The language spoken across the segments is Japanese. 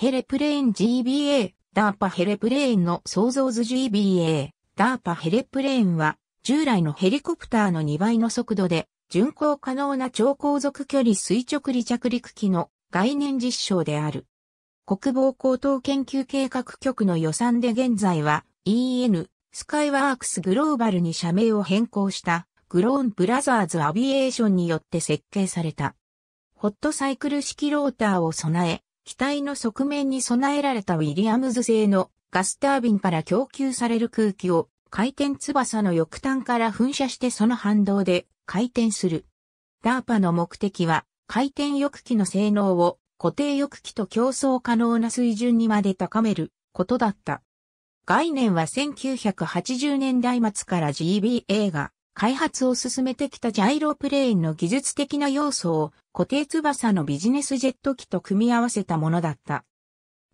ヘレプレーン GBA、ダーパヘレプレーンの創造図 GBA、ダーパヘレプレーンは、従来のヘリコプターの2倍の速度で、巡航可能な超航続距離垂直離着陸機の概念実証である。国防高等研究計画局の予算で現在は EN スカイワークスグローバルに社名を変更したグローンブラザーズアビエーションによって設計された。ホットサイクル式ローターを備え、機体の側面に備えられたウィリアムズ製のガスタービンから供給される空気を回転翼の翼端から噴射してその反動で回転する。ダーパの目的は回転翼機の性能を固定翼機と競争可能な水準にまで高めることだった。概念は1980年代末から GBA が開発を進めてきたジャイロプレーンの技術的な要素を固定翼のビジネスジェット機と組み合わせたものだった。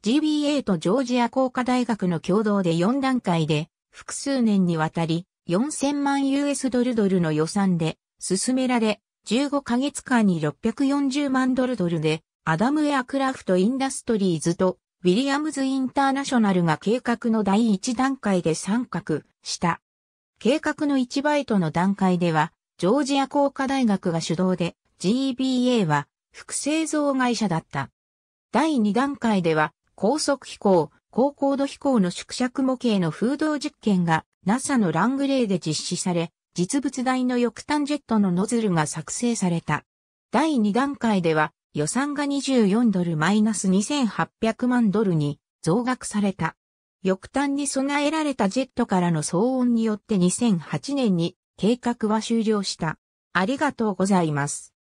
GBA とジョージア工科大学の共同で4段階で複数年にわたり4000万 US ドルドルの予算で進められ15ヶ月間に640万ドルドルでアダム・エアクラフト・インダストリーズとウィリアムズ・インターナショナルが計画の第1段階で参画した。計画の1バイトの段階では、ジョージア工科大学が主導で、GBA は複製造会社だった。第2段階では、高速飛行、高高度飛行の縮尺模型の風洞実験が NASA のラングレーで実施され、実物大の翼端ジェットのノズルが作成された。第2段階では予算が24ドルマイナス2800万ドルに増額された。翌端に備えられたジェットからの騒音によって2008年に計画は終了した。ありがとうございます。